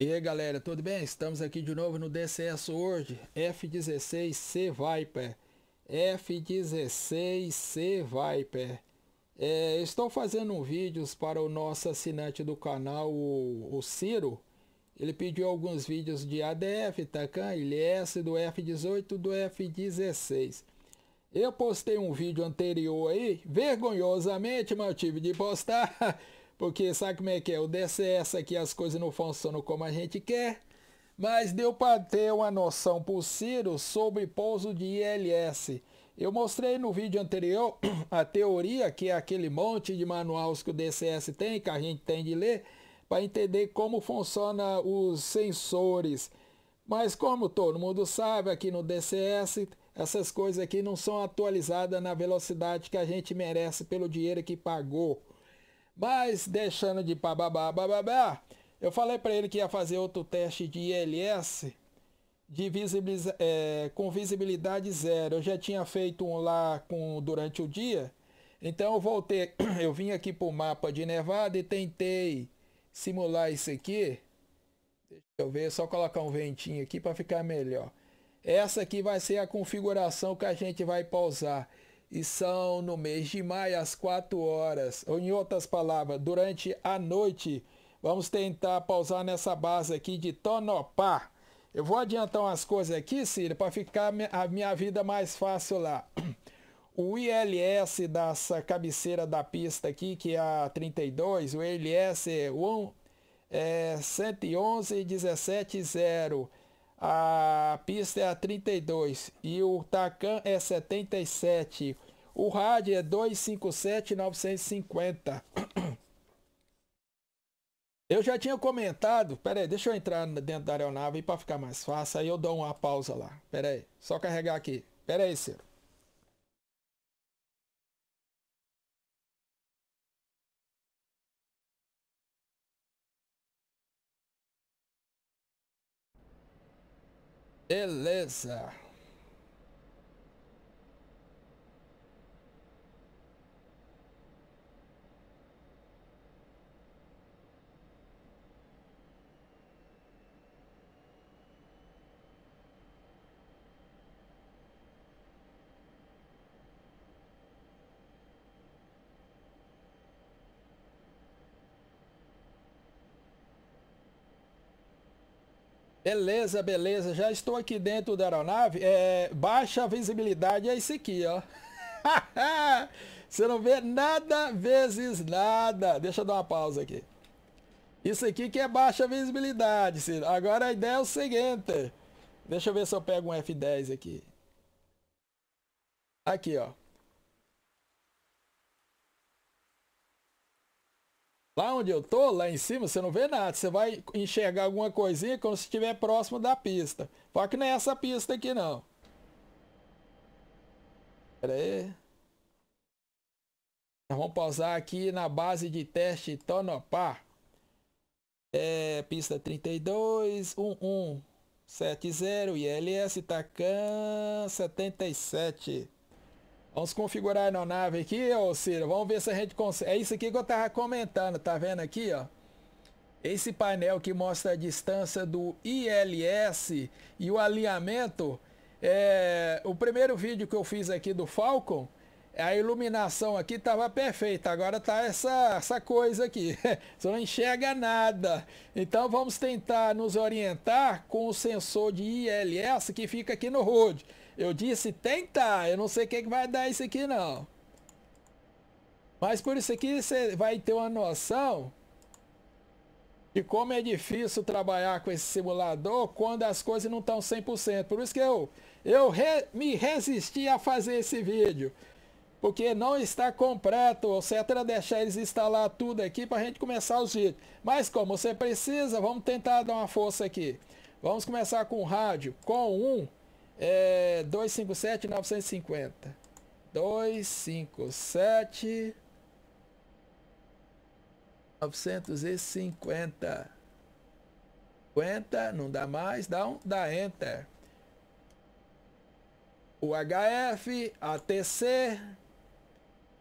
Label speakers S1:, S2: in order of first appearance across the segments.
S1: E aí galera, tudo bem? Estamos aqui de novo no DCS hoje F16C Viper F16C Viper é, Estou fazendo um vídeos para o nosso assinante do canal, o, o Ciro Ele pediu alguns vídeos de ADF, TACAN, LS do F18 do F16 Eu postei um vídeo anterior aí, vergonhosamente, mas eu tive de postar Porque sabe como é que é? O DCS aqui as coisas não funcionam como a gente quer. Mas deu para ter uma noção por Ciro sobre pouso de ILS. Eu mostrei no vídeo anterior a teoria, que é aquele monte de manuais que o DCS tem, que a gente tem de ler, para entender como funciona os sensores. Mas como todo mundo sabe, aqui no DCS, essas coisas aqui não são atualizadas na velocidade que a gente merece pelo dinheiro que pagou. Mas deixando de bababá, eu falei para ele que ia fazer outro teste de ILS de é, com visibilidade zero. Eu já tinha feito um lá com, durante o dia, então eu voltei, eu vim aqui para o mapa de Nevada e tentei simular isso aqui. Deixa eu ver, só colocar um ventinho aqui para ficar melhor. Essa aqui vai ser a configuração que a gente vai pausar e são no mês de maio às 4 horas, ou em outras palavras, durante a noite. Vamos tentar pausar nessa base aqui de Tonopá. Eu vou adiantar umas coisas aqui, Ciro, para ficar a minha vida mais fácil lá. O ILS dessa cabeceira da pista aqui, que é a 32, o ILS é, 1, é 111 170. A pista é a 32 e o Tacan é 77. O rádio é 257,950. Eu já tinha comentado. Pera aí, deixa eu entrar dentro da aeronave para ficar mais fácil. Aí eu dou uma pausa lá. Pera aí, só carregar aqui. Pera aí, Ciro. Beleza. Beleza, beleza. Já estou aqui dentro da aeronave. É, baixa visibilidade é isso aqui, ó. Você não vê nada vezes nada. Deixa eu dar uma pausa aqui. Isso aqui que é baixa visibilidade, Ciro. Agora a ideia é o seguinte. Deixa eu ver se eu pego um F10 aqui. Aqui, ó. Lá onde eu tô, lá em cima, você não vê nada. Você vai enxergar alguma coisinha como se estiver próximo da pista. Só que não é essa pista aqui, não. Pera aí. vamos pausar aqui na base de teste Tonopá. É, pista 32, 1170 ILS Tacan 77. Vamos configurar a aeronave aqui, ô Ciro. Vamos ver se a gente consegue. É isso aqui que eu tava comentando, tá vendo aqui, ó? Esse painel que mostra a distância do ILS e o alinhamento. É... O primeiro vídeo que eu fiz aqui do Falcon, a iluminação aqui tava perfeita. Agora tá essa, essa coisa aqui. Você não enxerga nada. Então vamos tentar nos orientar com o sensor de ILS que fica aqui no road. Eu disse tenta. Eu não sei o que, que vai dar isso aqui, não. Mas por isso aqui você vai ter uma noção de como é difícil trabalhar com esse simulador quando as coisas não estão 100%. Por isso que eu, eu re, me resisti a fazer esse vídeo. Porque não está completo. O certo era deixar eles instalar tudo aqui para a gente começar os vídeos. Mas como você precisa, vamos tentar dar uma força aqui. Vamos começar com o rádio, com um é 257 950. 257 950. 50, não dá mais, dá um, dá enter. O HF, ATC,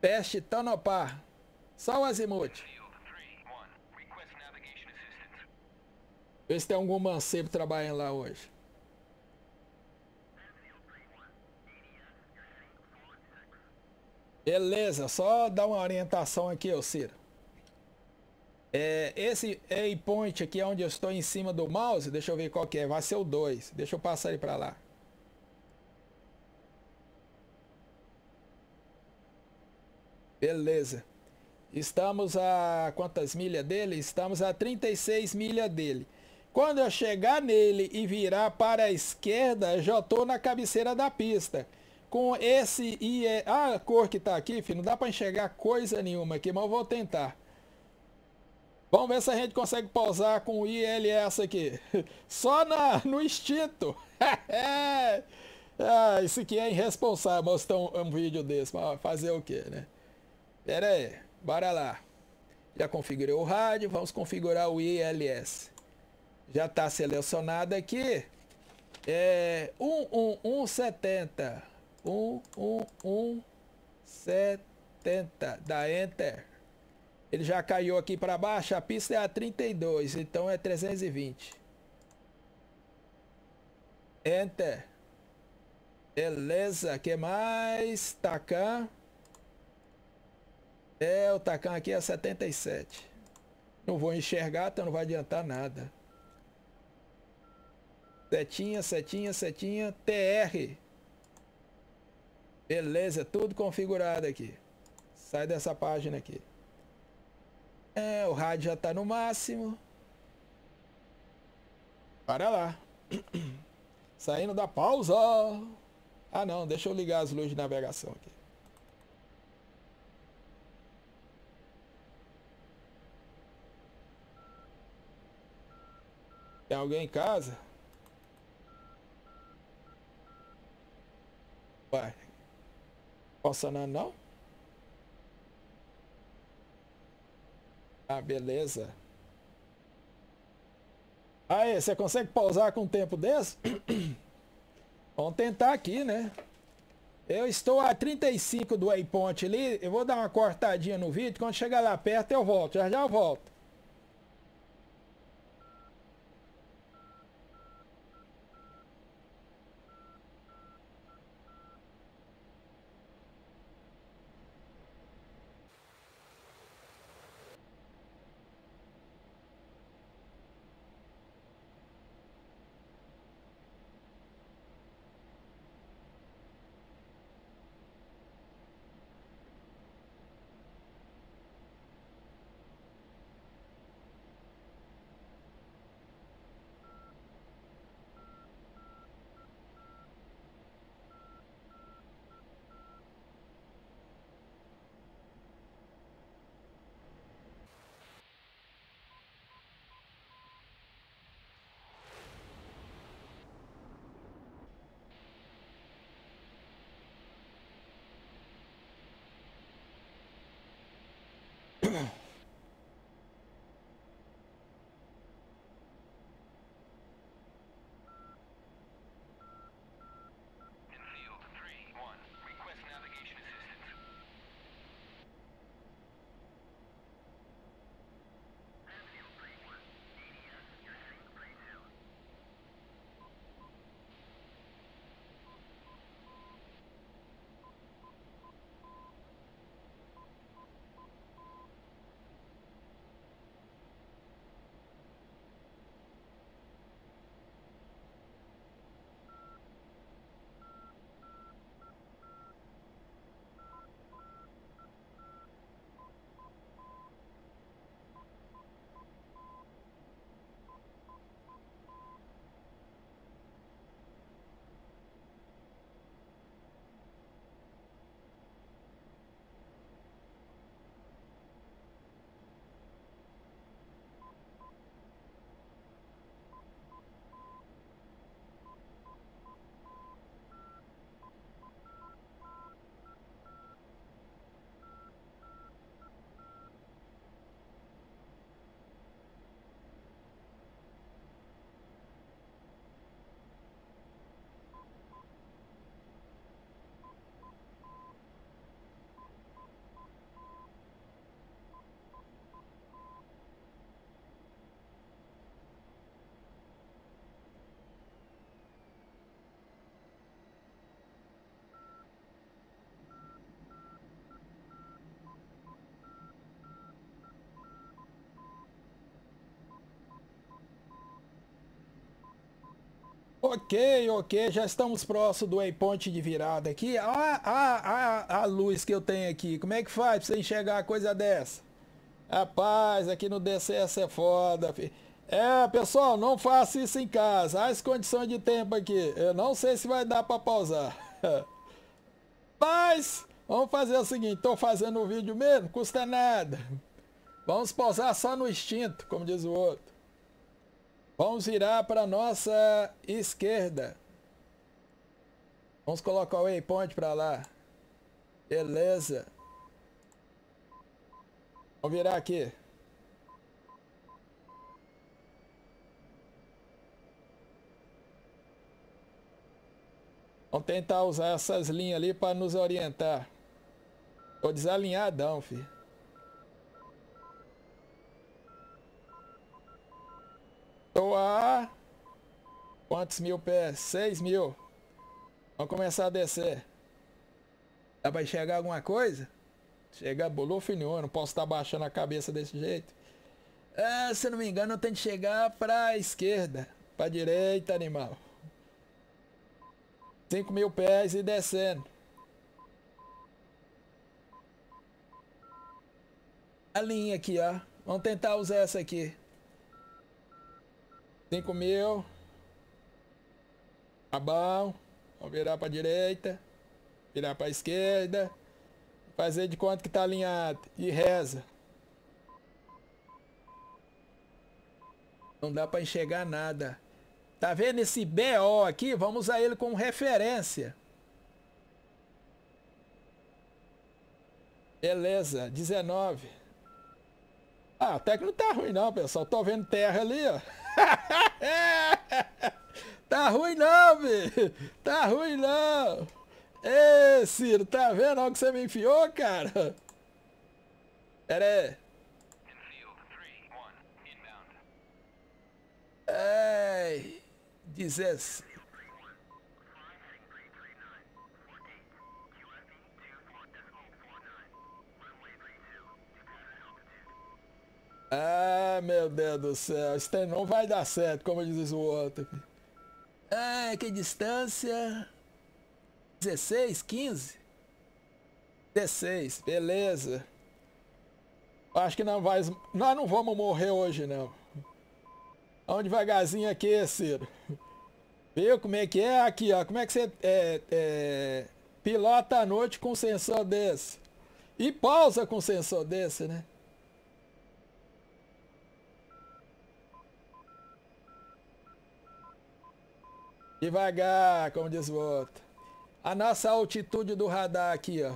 S1: teste Tanopar. Só o azimuth. Vê se tem algum mancebo trabalhando lá hoje. Beleza, só dar uma orientação aqui, ô Ciro. É, esse A-Point aqui é onde eu estou em cima do mouse, deixa eu ver qual que é, vai ser o 2. Deixa eu passar ele para lá. Beleza. Estamos a quantas milhas dele? Estamos a 36 milhas dele. Quando eu chegar nele e virar para a esquerda, já estou na cabeceira da pista com esse IE. Ah, é, a cor que tá aqui, filho, não dá para enxergar coisa nenhuma aqui, mas eu vou tentar. Vamos ver se a gente consegue pausar com o ILS aqui. Só na, no instinto. ah, isso aqui é irresponsável mostrar um, um vídeo desse. Mas fazer o que, né? Pera aí, bora lá. Já configurei o rádio, vamos configurar o ILS. Já está selecionado aqui. É 11170. 1,1,1,70. Dá Enter. Ele já caiu aqui para baixo. A pista é a 32, então é 320. Enter. Beleza, que mais? Tacan. É, o Tacan aqui é 77. Não vou enxergar, então não vai adiantar nada. Setinha, setinha, setinha. TR. Beleza, tudo configurado aqui. Sai dessa página aqui. É, o rádio já está no máximo. Para lá. Saindo da pausa. Ah não, deixa eu ligar as luzes de navegação aqui. Tem alguém em casa? funcionando é não? Ah, beleza. Aí, você consegue pausar com um tempo desse? Vamos tentar aqui, né? Eu estou a 35 do waypoint ali. Eu vou dar uma cortadinha no vídeo. Quando chegar lá perto, eu volto. Já já volto. Ok, ok, já estamos próximo do waypoint de virada aqui. Ah, ah, ah, a ah, luz que eu tenho aqui. Como é que faz pra você enxergar coisa dessa? Rapaz, aqui no DCS é foda, filho. É, pessoal, não faça isso em casa. As condições de tempo aqui. Eu não sei se vai dar pra pausar. Mas, vamos fazer o seguinte. Tô fazendo o vídeo mesmo, custa nada. Vamos pausar só no instinto, como diz o outro. Vamos virar para nossa esquerda. Vamos colocar o waypoint para lá. Beleza. Vamos virar aqui. Vamos tentar usar essas linhas ali para nos orientar. Tô desalinhadão, filho. Estou a... Quantos mil pés? 6 mil. Vamos começar a descer. Dá para enxergar alguma coisa? Chega bolofo nenhum, eu não posso estar tá baixando a cabeça desse jeito. Ah, se não me engano, eu tenho que chegar pra esquerda. Pra direita, animal. 5 mil pés e descendo. A linha aqui, ó. Vamos tentar usar essa aqui. Tem comeu. Tá bom. Vamos virar pra direita. Virar pra esquerda. Fazer de conta que tá alinhado. E reza. Não dá para enxergar nada. Tá vendo esse BO aqui? Vamos usar ele como referência. Beleza, 19. Ah, até que não tá ruim não, pessoal. Tô vendo terra ali, ó. tá ruim não, velho. Tá ruim não. Ê, Ciro, tá vendo onde você me enfiou, cara? Pera aí. Ei, 16. meu Deus do céu, isso não vai dar certo, como diz o outro. Ah, que distância? 16, 15? 16, beleza. Acho que não vai, nós não vamos morrer hoje, não. Vamos devagarzinho aqui, Ciro. Viu como é que é? Aqui, ó. Como é que você é, é, pilota à noite com um sensor desse? E pausa com um sensor desse, né? Devagar, como diz o outro. A nossa altitude do radar aqui, ó.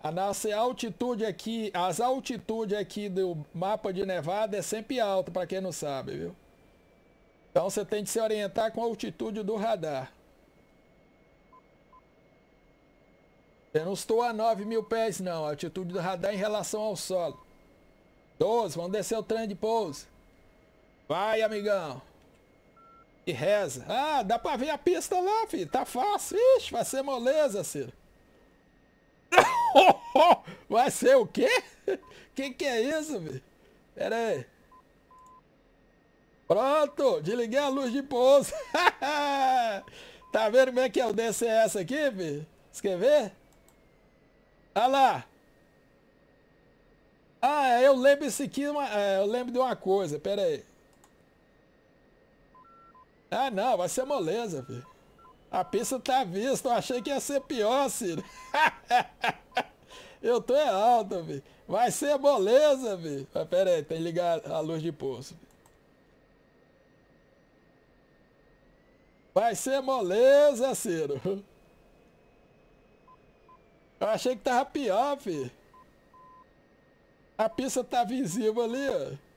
S1: A nossa altitude aqui, as altitudes aqui do mapa de Nevada é sempre alta, para quem não sabe, viu? Então você tem que se orientar com a altitude do radar. Eu não estou a 9 mil pés, não. A altitude do radar é em relação ao solo. 12, vamos descer o trem de pouso. Vai, amigão. E reza. Ah, dá pra ver a pista lá, filho. Tá fácil. Ixi, vai ser moleza, Ciro. vai ser o quê? Que que é isso, filho? Pera aí. Pronto, desliguei a luz de pouso. tá vendo como é que é o DCS aqui, filho? Você quer ver? Olha lá. Ah, eu lembro isso aqui, uma, é, eu lembro de uma coisa, pera aí. Ah, não, vai ser moleza, filho. A pista tá à vista, eu achei que ia ser pior, Ciro. eu tô é alto, filho. Vai ser moleza, filho. Mas pera aí, tem que ligar a luz de poço. Vai ser moleza, Ciro. Eu achei que tava pior, filho. A pista tá visível ali, ó.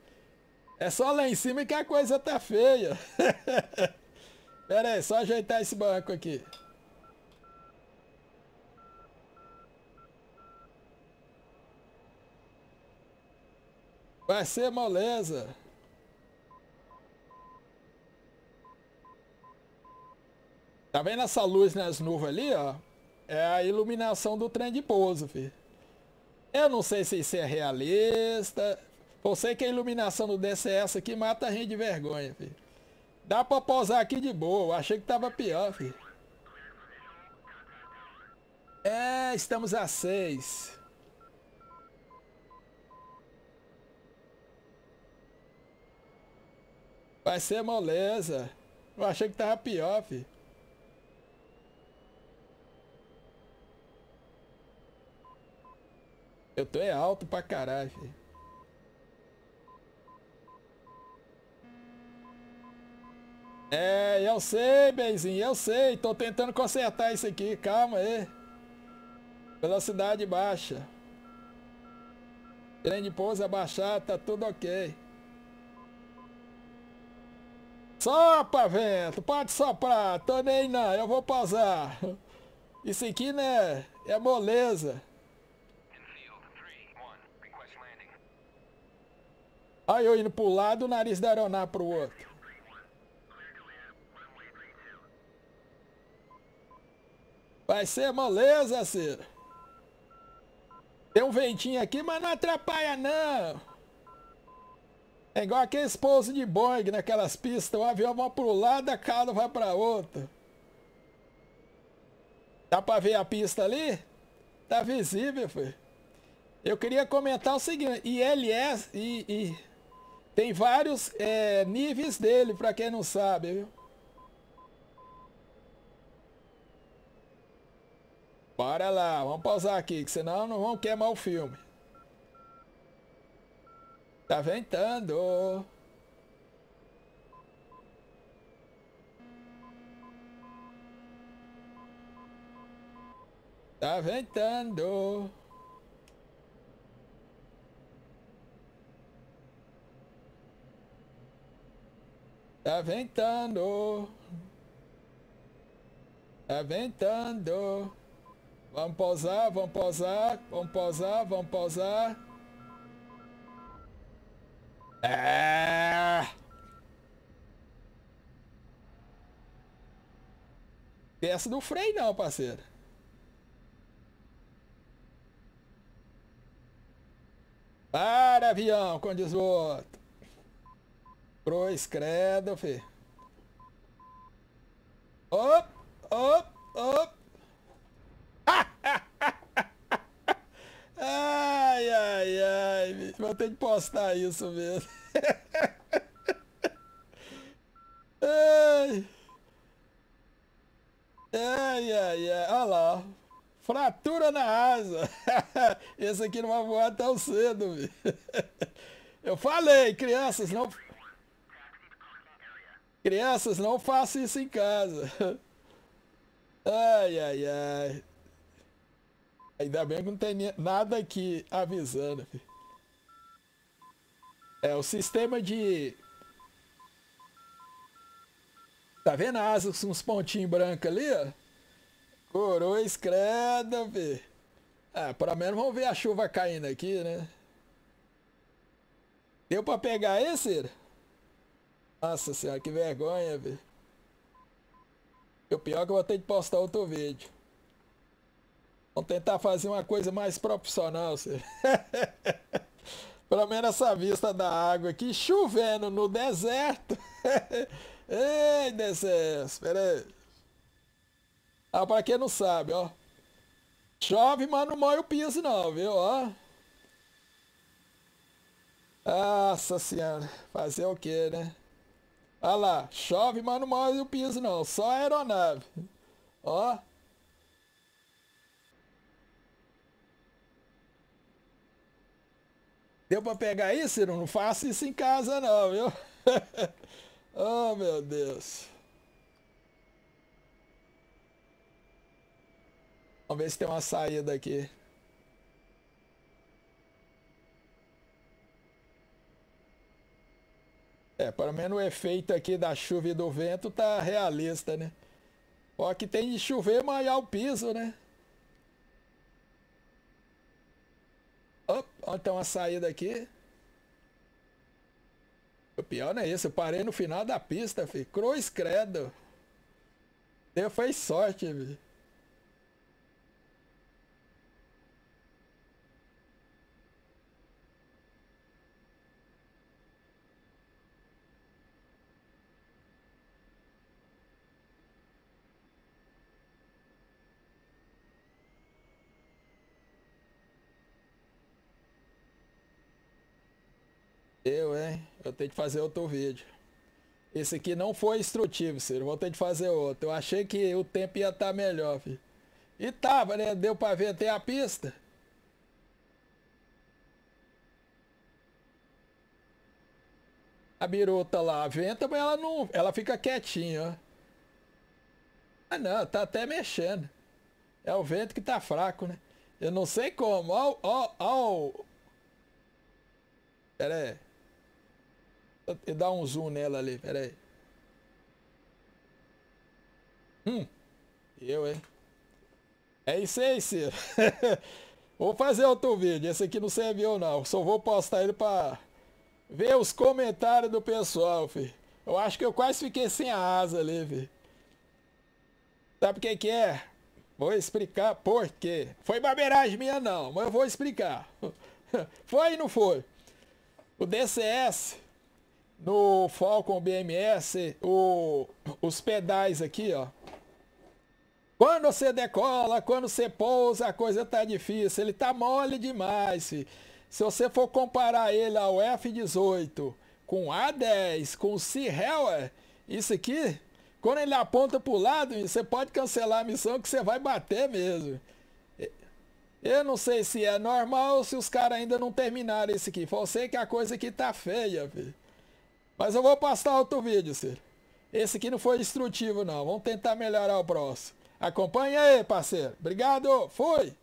S1: É só lá em cima que a coisa tá feia. Pera aí, só ajeitar esse banco aqui. Vai ser moleza. Tá vendo essa luz nas nuvens ali, ó? É a iluminação do trem de pouso, filho. Eu não sei se isso é realista, eu sei que a iluminação do DCS aqui mata a gente de vergonha, filho. Dá pra pousar aqui de boa. Eu achei que tava pior, filho. É, estamos a seis. Vai ser moleza. Eu achei que tava pior, fi. Eu tô é alto pra caralho, filho. É, eu sei, Benzinho, eu sei. Tô tentando consertar isso aqui, calma aí. Velocidade baixa. Grande de pouso tá tudo ok. Sopa vento, pode soprar, tô nem não, eu vou pausar. Isso aqui, né, é moleza. Aí eu indo pro lado, o nariz da aeronave pro outro. Vai ser moleza, Ciro. Tem um ventinho aqui, mas não atrapalha, não. É igual aqueles esposo de Boeing naquelas pistas. O avião vai para um lado, a cauda vai para outro. Dá para ver a pista ali? Tá visível, foi. Eu queria comentar o seguinte. ILS é, e, e tem vários é, níveis dele, para quem não sabe, viu? Para lá, vamos pausar aqui, que senão não vão queimar o filme. Tá ventando. Tá ventando. Tá ventando. Tá ventando. Vamos pausar, vamos pausar, vamos pausar, vamos pausar. É... Peça do freio não, parceiro. Para, avião, com desvoto. Pro credo, fi. Op, op, op. Ai, ai, ai, Vou ter que postar isso mesmo. ai. Ai, ai, ai. Olha lá. Fratura na asa. Esse aqui não vai voar tão cedo, Eu falei, crianças, não... Crianças, não façam isso em casa. Ai, ai, ai. Ainda bem que não tem nada aqui avisando. É o sistema de. Tá vendo as asas com uns pontinhos brancos ali, ó? Coroa escreda, velho. Ah, pelo menos vamos ver a chuva caindo aqui, né? Deu pra pegar esse? Nossa senhora, que vergonha, velho. O pior é que eu vou ter que postar outro vídeo. Vamos tentar fazer uma coisa mais profissional. Pelo menos essa vista da água aqui, chovendo no deserto. Ei, deserto, espera aí. Ah, pra quem não sabe, ó. Chove, mas não molha o piso não, viu? Ó. Nossa senhora, fazer o quê, né? Olha lá, chove, mas não molha o piso não, só a aeronave. Ó. Deu para pegar aí, Ciro? Não faça isso em casa não, viu? oh, meu Deus. Vamos ver se tem uma saída aqui. É, pelo menos o efeito aqui da chuva e do vento tá realista, né? Ó, que tem de chover, maior o piso, né? Vamos tem uma saída aqui. O pior não é isso. Eu parei no final da pista, filho. Cruz credo. Deu, foi sorte, filho. Eu, hein? Eu tenho que fazer outro vídeo. Esse aqui não foi instrutivo, Ciro. Vou ter que fazer outro. Eu achei que o tempo ia estar tá melhor, filho. E tava, né? Deu pra ver até a pista. A biruta lá, a venta, mas ela não... Ela fica quietinha, ó. Ah, não. Tá até mexendo. É o vento que tá fraco, né? Eu não sei como. Ó, ó, ó. Pera aí. E dá um zoom nela ali, peraí. aí. Hum, eu, hein? É isso aí, Ciro. vou fazer outro vídeo. Esse aqui não serviu, não. Só vou postar ele pra ver os comentários do pessoal, filho. Eu acho que eu quase fiquei sem a asa ali, filho. Sabe o que que é? Vou explicar por quê. Foi babeiragem minha, não, mas eu vou explicar. foi ou não foi? O DCS no Falcon BMS o, os pedais aqui, ó. Quando você decola, quando você pousa, a coisa tá difícil. Ele tá mole demais. Filho. Se você for comparar ele ao F18 com A10, com o Seahawk, é, isso aqui, quando ele aponta pro lado, você pode cancelar a missão que você vai bater mesmo. Eu não sei se é normal ou se os caras ainda não terminaram isso aqui. sei que a coisa aqui tá feia, filho. Mas eu vou postar outro vídeo, Ciro. Esse aqui não foi destrutivo, não. Vamos tentar melhorar o próximo. Acompanha aí, parceiro. Obrigado. Fui.